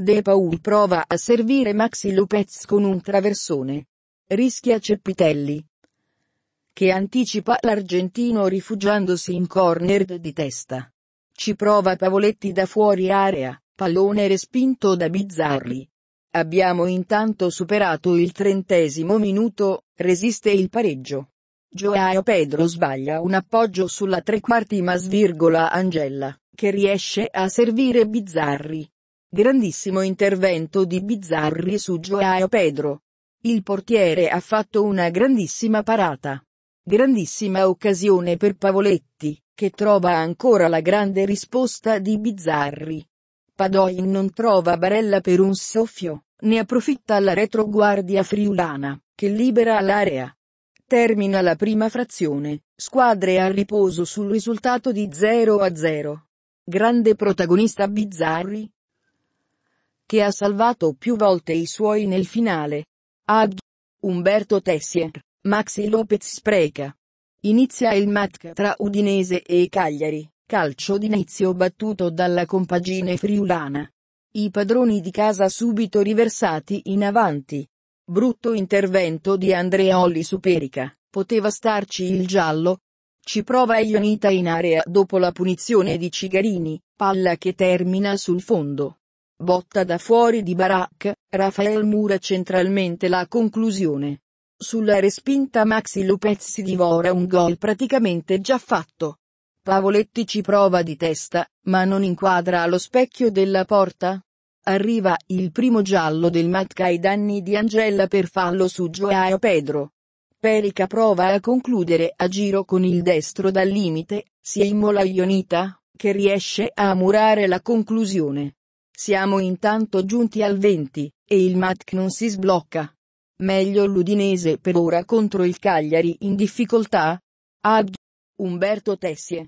De Paul prova a servire Maxi Lopez con un traversone. Rischia Ceppitelli. Che anticipa l'argentino rifugiandosi in corner di testa. Ci prova Pavoletti da fuori area, pallone respinto da Bizzarri. Abbiamo intanto superato il trentesimo minuto, resiste il pareggio. Joao Pedro sbaglia un appoggio sulla tre quarti ma svirgola Angella, che riesce a servire Bizzarri. Grandissimo intervento di Bizzarri su Joao Pedro. Il portiere ha fatto una grandissima parata. Grandissima occasione per Pavoletti, che trova ancora la grande risposta di Bizzarri. Padoin non trova Barella per un soffio, ne approfitta la retroguardia friulana, che libera l'area. Termina la prima frazione, squadre a riposo sul risultato di 0 a 0. Grande protagonista Bizzarri, che ha salvato più volte i suoi nel finale. Ag. Umberto Tessier, Maxi Lopez spreca. Inizia il match tra Udinese e Cagliari, calcio d'inizio battuto dalla compagine friulana. I padroni di casa subito riversati in avanti. Brutto intervento di Andreoli su Perica, poteva starci il giallo. Ci prova Ionita in area dopo la punizione di Cigarini, palla che termina sul fondo. Botta da fuori di Barak, Rafael mura centralmente la conclusione. Sulla respinta Maxi Lopez si divora un gol praticamente già fatto. Pavoletti ci prova di testa, ma non inquadra allo specchio della porta. Arriva il primo giallo del Matca ai danni di Angela per fallo su Joao Pedro. Perica prova a concludere a giro con il destro dal limite, si è immola Ionita, che riesce a murare la conclusione. Siamo intanto giunti al 20, e il MAC non si sblocca. Meglio l'Udinese per ora contro il Cagliari in difficoltà? Ad Umberto Tessier